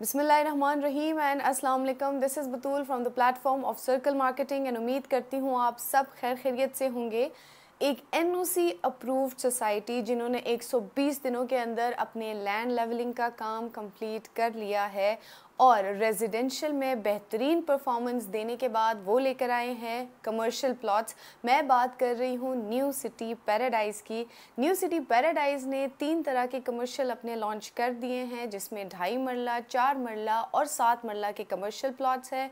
बिसमीम एंड असलकम this is Batool from the platform of circle marketing and उम्मीद करती हूँ आप सब खैर खैरियत से होंगे एक एन अप्रूव्ड सोसाइटी जिन्होंने 120 दिनों के अंदर अपने लैंड लेवलिंग का काम कंप्लीट कर लिया है और रेजिडेंशियल में बेहतरीन परफॉर्मेंस देने के बाद वो लेकर आए हैं कमर्शियल प्लॉट्स मैं बात कर रही हूँ न्यू सिटी पैराडाइज की न्यू सिटी पैराडाइज ने तीन तरह के कमर्शियल अपने लॉन्च कर दिए हैं जिसमें ढाई मरला चार मरला और सात मरला के कमर्शियल प्लॉट्स हैं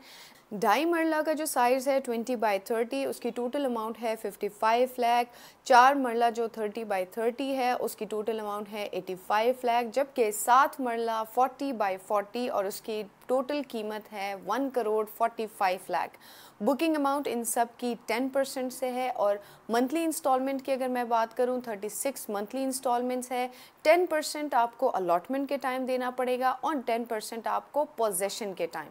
ढाई मरला का जो साइज़ है ट्वेंटी बाई थर्टी उसकी टोटल अमाउंट है फिफ्टी फाइव लैख चार मरला जो थर्टी बाई थर्टी है उसकी टोटल अमाउंट है एटी फाइव लैख जबकि सात मरला फोर्टी बाई फोर्टी और उसकी टोटल कीमत है one crore forty five lakh booking amount इन सब की टेन परसेंट से है और मंथली इंस्टॉलमेंट की अगर मैं बात करूँ थर्टी सिक्स मंथली इंस्टॉलमेंट्स है टेन परसेंट आपको अलॉटमेंट के टाइम देना पड़ेगा और टेन परसेंट आपको पोजेशन के टाइम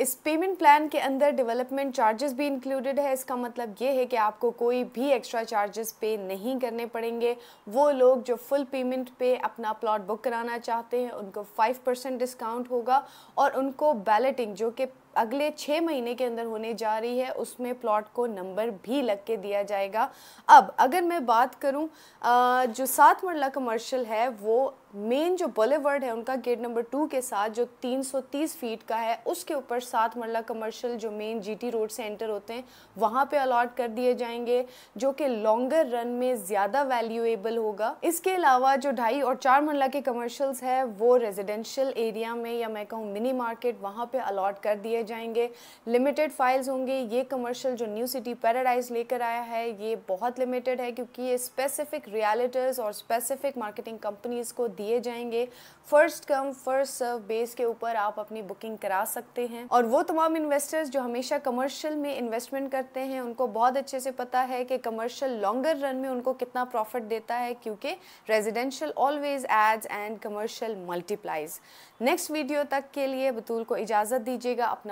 इस पेमेंट प्लान के अंदर डेवलपमेंट चार्जेस भी इंक्लूडेड है इसका मतलब ये है कि आपको कोई भी एक्स्ट्रा चार्जेस पे नहीं करने पड़ेंगे वो लोग जो फुल पेमेंट पे अपना प्लॉट बुक कराना चाहते हैं उनको 5 परसेंट डिस्काउंट होगा और उनको बैलेटिंग जो कि अगले छः महीने के अंदर होने जा रही है उसमें प्लॉट को नंबर भी लग के दिया जाएगा अब अगर मैं बात करूं जो सात मरला कमर्शियल है वो मेन जो बॉलीवर्ड है उनका गेट नंबर टू के साथ जो 330 फीट का है उसके ऊपर सात मरला कमर्शियल जो मेन जीटी रोड से एंटर होते हैं वहाँ पे अलॉट कर दिए जाएंगे जो कि लॉन्गर रन में ज़्यादा वैल्यूएबल होगा इसके अलावा जो ढाई और चार मरला के कमर्शल्स है वो रेजिडेंशियल एरिया में या मैं कहूँ मिनी मार्केट वहाँ पर अलाट कर दिए दिए जाएंगे लिमिटेड फाइल्स होंगे ये कमर्शियल जो न्यू सिटी पैराडाइज लेकर आया है ये बहुत लिमिटेड है क्योंकि ये स्पेसिफिक रियालिटर्स और स्पेसिफिक मार्केटिंग कंपनीज़ को दिए जाएंगे first come first serve base के ऊपर आप अपनी बुकिंग करा सकते हैं और वो तमाम इन्वेस्टर्स जो हमेशा कमर्शियल में इन्वेस्टमेंट करते हैं उनको बहुत अच्छे से पता है कि कमर्शियल लॉन्गर रन में उनको कितना प्रॉफिट देता है क्योंकि residential always adds and commercial multiplies next video तक के लिए बतूल को इजाज़त दीजिएगा अपना